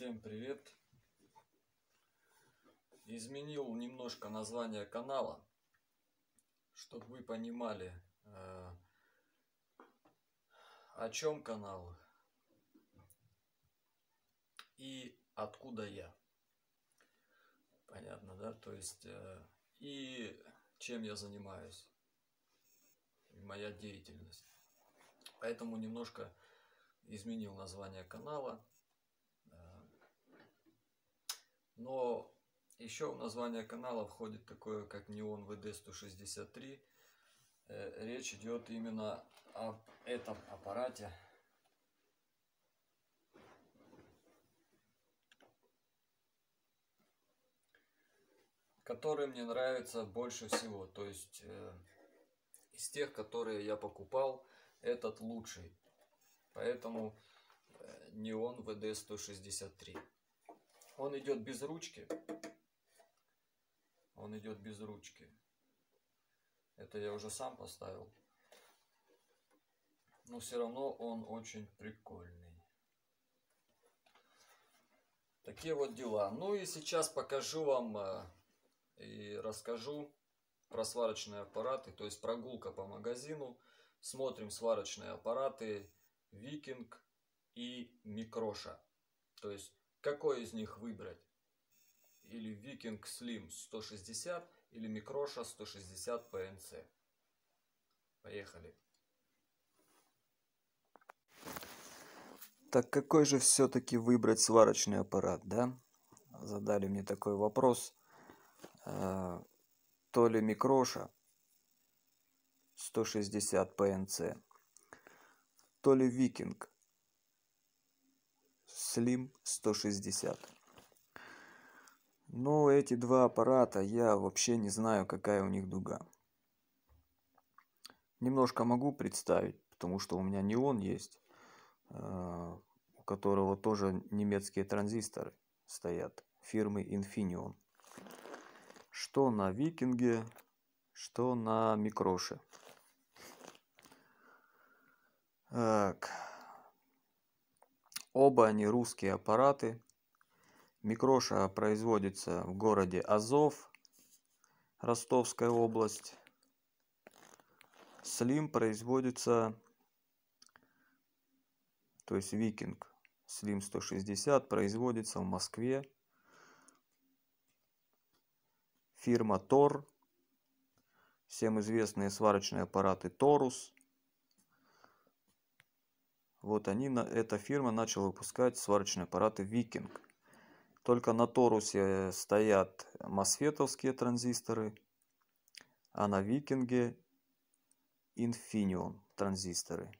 Всем привет! Изменил немножко название канала, чтобы вы понимали, э, о чем канал и откуда я. Понятно, да? То есть э, и чем я занимаюсь, моя деятельность. Поэтому немножко изменил название канала – но еще в название канала входит такое, как Neon VD163. Э, речь идет именно об этом аппарате. который мне нравится больше всего. То есть э, из тех, которые я покупал, этот лучший. Поэтому э, Neon VD163. Он идет без ручки. Он идет без ручки. Это я уже сам поставил. Но все равно он очень прикольный. Такие вот дела. Ну и сейчас покажу вам э, и расскажу про сварочные аппараты. То есть прогулка по магазину. Смотрим сварочные аппараты Викинг и Микроша. То есть какой из них выбрать? Или Викинг Slim 160 или Микроша 160 PNC. Поехали. Так какой же все-таки выбрать сварочный аппарат, да? Задали мне такой вопрос. Э, то ли Микроша 160 PNC, то ли Викинг Slim 160. Но ну, эти два аппарата, я вообще не знаю, какая у них дуга. Немножко могу представить, потому что у меня неон есть, э, у которого тоже немецкие транзисторы стоят, фирмы Infineon. Что на Викинге, что на Микроше. Так, Оба они русские аппараты. Микроша производится в городе Азов, Ростовская область. Слим производится, то есть Викинг Слим 160 производится в Москве. Фирма Тор. Всем известные сварочные аппараты Торус – вот они, эта фирма начала выпускать сварочные аппараты Викинг. Только на Торусе стоят мосфетовские транзисторы, а на Викинге Infineon транзисторы.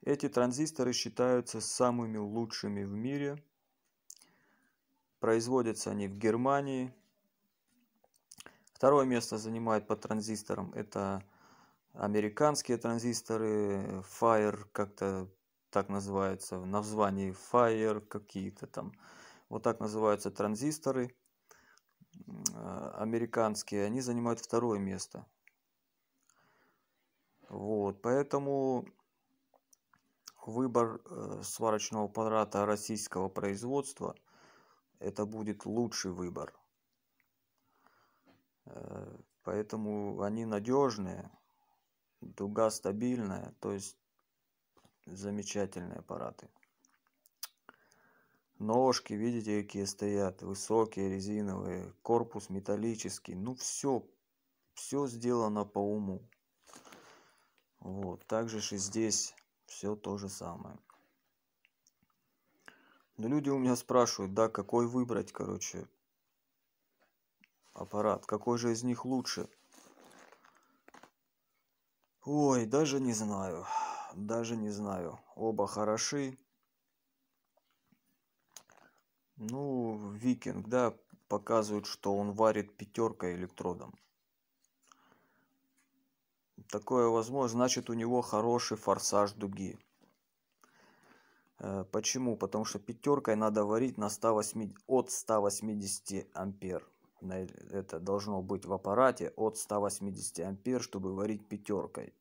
Эти транзисторы считаются самыми лучшими в мире. Производятся они в Германии. Второе место занимает по транзисторам это американские транзисторы, Fire как-то так называется, в названии Fire какие-то там. Вот так называются транзисторы э, американские, они занимают второе место. Вот, поэтому выбор э, сварочного аппарата российского производства это будет лучший выбор. Э, поэтому они надежные, дуга стабильная, то есть замечательные аппараты. Ножки, видите, какие стоят, высокие, резиновые, корпус металлический. Ну, все, все сделано по уму. Вот, также же здесь все то же самое. Но ну, люди у меня спрашивают, да, какой выбрать, короче, аппарат, какой же из них лучше. Ой, даже не знаю. Даже не знаю. Оба хороши. Ну, Викинг, да, показывает, что он варит пятеркой электродом. Такое возможно, значит у него хороший форсаж дуги. Э, почему? Потому что пятеркой надо варить на 180, от 180 ампер. Э, это должно быть в аппарате от 180 ампер, чтобы варить пятеркой.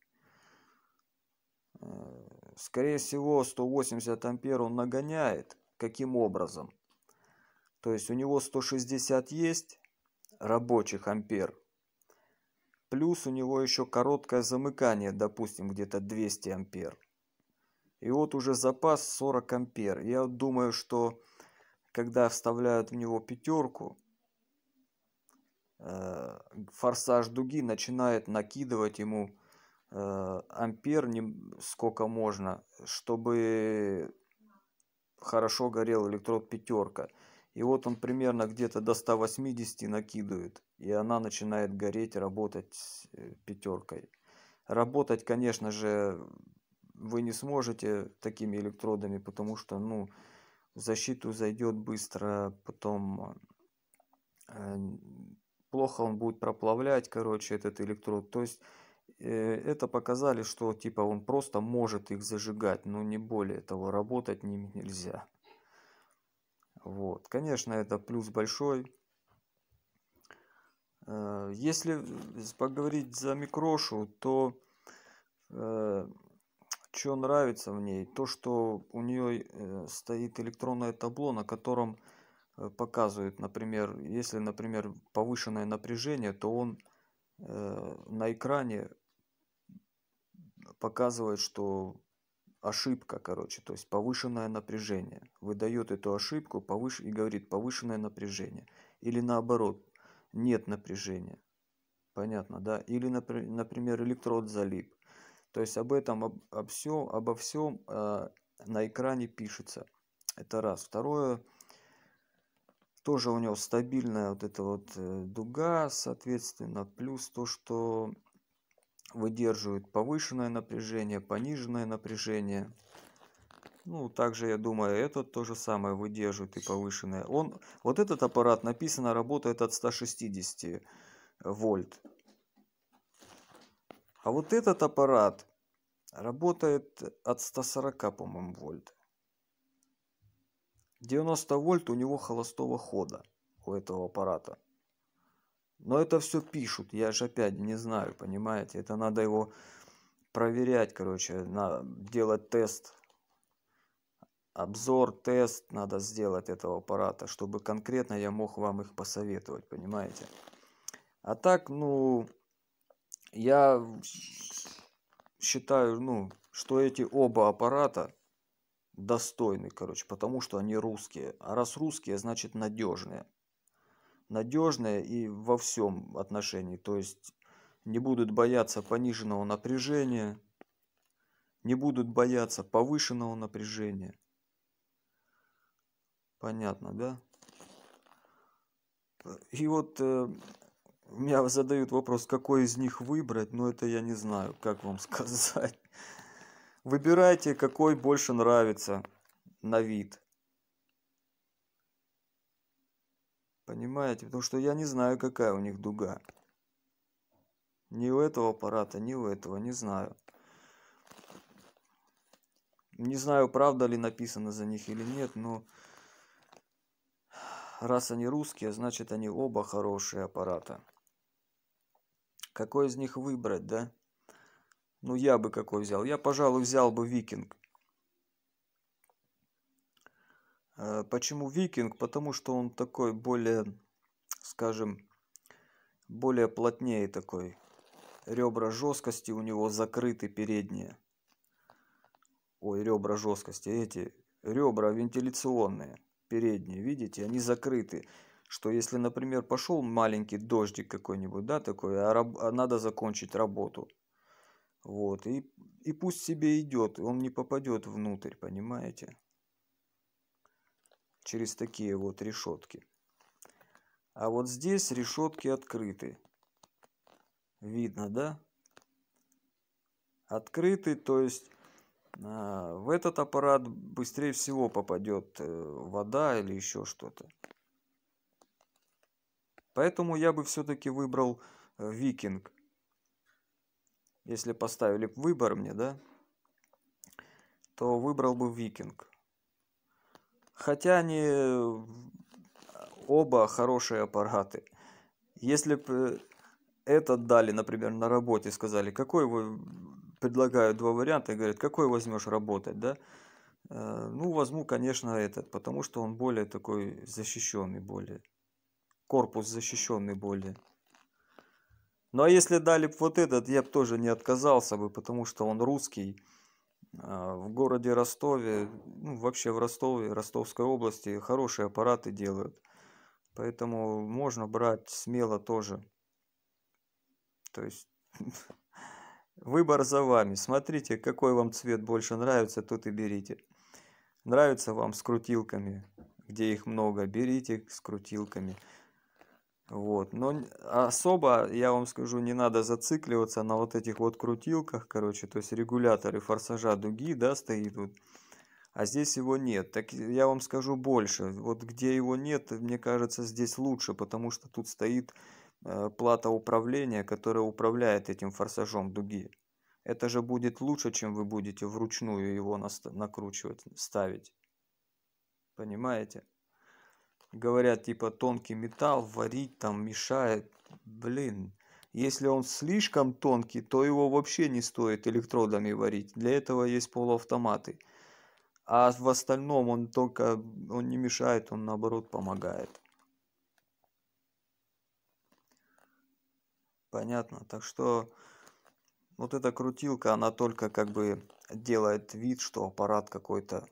Э, скорее всего, 180 ампер он нагоняет. Каким образом? То есть у него 160 есть рабочих ампер. Плюс у него еще короткое замыкание, допустим, где-то 200 ампер. И вот уже запас 40 ампер. Я думаю, что когда вставляют в него пятерку, Э, форсаж дуги начинает накидывать ему э, ампер сколько можно, чтобы хорошо горел электрод пятерка. И вот он примерно где-то до 180 накидывает, и она начинает гореть, работать э, пятеркой. Работать, конечно же, вы не сможете такими электродами, потому что, ну, защиту зайдет быстро, потом плохо он будет проплавлять, короче, этот электрод. То есть э, это показали, что типа он просто может их зажигать, но не более того, работать ними нельзя. Вот, конечно, это плюс большой. Э, если поговорить за микрошу, то э, что нравится в ней, то что у нее стоит электронное табло, на котором Э, показывает, например, если, например, повышенное напряжение, то он э, на экране показывает, что ошибка, короче, то есть повышенное напряжение. Выдает эту ошибку повыш... и говорит повышенное напряжение. Или наоборот, нет напряжения. Понятно, да? Или, например, электрод залип. То есть об этом, об, об все, обо всем э, на экране пишется. Это раз. Второе, тоже у него стабильная вот эта вот э, дуга, соответственно, плюс то, что выдерживает повышенное напряжение, пониженное напряжение. Ну, также, я думаю, этот то же самое выдерживает и повышенное. Он, вот этот аппарат, написано, а работает от 160 вольт. А вот этот аппарат работает от 140, по-моему, вольт. 90 вольт у него холостого хода, у этого аппарата. Но это все пишут, я же опять не знаю, понимаете, это надо его проверять, короче, на, делать тест, обзор, тест надо сделать этого аппарата, чтобы конкретно я мог вам их посоветовать, понимаете. А так, ну, я считаю, ну, что эти оба аппарата – достойны, короче, потому что они русские. А раз русские, значит надежные. Надежные и во всем отношении. То есть не будут бояться пониженного напряжения, не будут бояться повышенного напряжения. Понятно, да? И вот э, меня задают вопрос, какой из них выбрать, но это я не знаю, как вам сказать. Выбирайте, какой больше нравится на вид. Понимаете? Потому что я не знаю, какая у них дуга. Ни у этого аппарата, ни у этого, не знаю. Не знаю, правда ли написано за них или нет, но раз они русские, значит они оба хорошие аппарата. Какой из них выбрать, да? Ну, я бы какой взял? Я, пожалуй, взял бы викинг. Э, почему викинг? Потому что он такой более, скажем, более плотнее такой. Ребра жесткости у него закрыты передние. Ой, ребра жесткости. Эти ребра вентиляционные, передние, видите, они закрыты. Что если, например, пошел маленький дождик какой-нибудь, да, такой, а, раб, а надо закончить работу – вот, и, и пусть себе идет, он не попадет внутрь, понимаете? Через такие вот решетки. А вот здесь решетки открыты. Видно, да? Открыты, то есть а, в этот аппарат быстрее всего попадет э, вода или еще что-то. Поэтому я бы все-таки выбрал э, викинг если поставили выбор мне, да, то выбрал бы Викинг. Хотя они э, оба хорошие аппараты. Если бы э, этот дали, например, на работе, сказали, какой вы, предлагают два варианта, и говорят, какой возьмешь работать, да, э, ну, возьму, конечно, этот, потому что он более такой защищенный, более, корпус защищенный более. Ну а если дали бы вот этот, я бы тоже не отказался бы, потому что он русский. А, в городе Ростове, ну вообще в Ростове, Ростовской области хорошие аппараты делают. Поэтому можно брать смело тоже. То есть выбор за вами. Смотрите, какой вам цвет больше нравится, тот и берите. Нравится вам с крутилками, где их много, берите с крутилками. Вот. Но особо, я вам скажу, не надо зацикливаться на вот этих вот крутилках, короче, то есть регуляторы форсажа дуги, да, стоит вот. А здесь его нет. Так я вам скажу больше. Вот где его нет, мне кажется, здесь лучше, потому что тут стоит э, плата управления, которая управляет этим форсажом дуги. Это же будет лучше, чем вы будете вручную его накручивать, ставить. Понимаете? говорят, типа тонкий металл варить там мешает. Блин, если он слишком тонкий, то его вообще не стоит электродами варить. Для этого есть полуавтоматы. А в остальном он только, он не мешает, он наоборот помогает. Понятно. Так что вот эта крутилка, она только как бы делает вид, что аппарат какой-то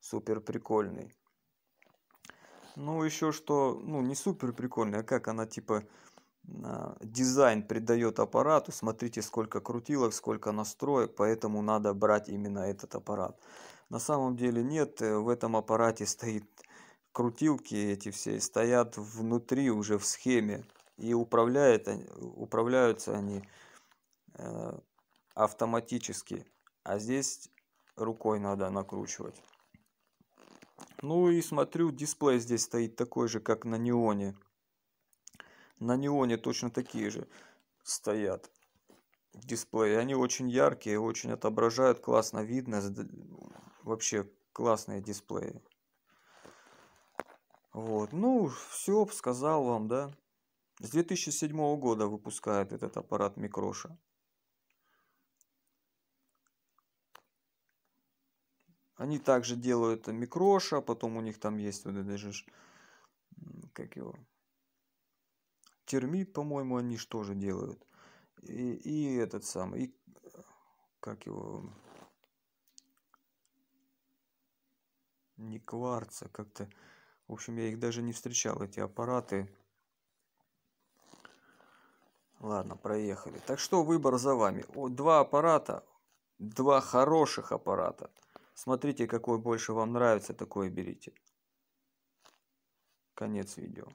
супер прикольный. Ну, еще что, ну, не супер прикольно, а как она, типа, а, дизайн придает аппарату, смотрите, сколько крутилок, сколько настроек, поэтому надо брать именно этот аппарат. На самом деле нет, э, в этом аппарате стоит крутилки эти все, стоят внутри уже в схеме, и управляет, управляются они э, автоматически, а здесь рукой надо накручивать. Ну и смотрю, дисплей здесь стоит такой же, как на неоне. На неоне точно такие же стоят дисплеи. Они очень яркие, очень отображают, классно видно. Вообще классные дисплеи. Вот, ну, все, сказал вам, да. С 2007 года выпускает этот аппарат Микроша. Они также делают микроша, потом у них там есть вот это как его, термит, по-моему, они же тоже делают. И, и этот самый, и, как его, не кварца, как-то, в общем, я их даже не встречал, эти аппараты. Ладно, проехали. Так что выбор за вами. О, два аппарата, два хороших аппарата – Смотрите, какой больше вам нравится, такой берите. Конец видео.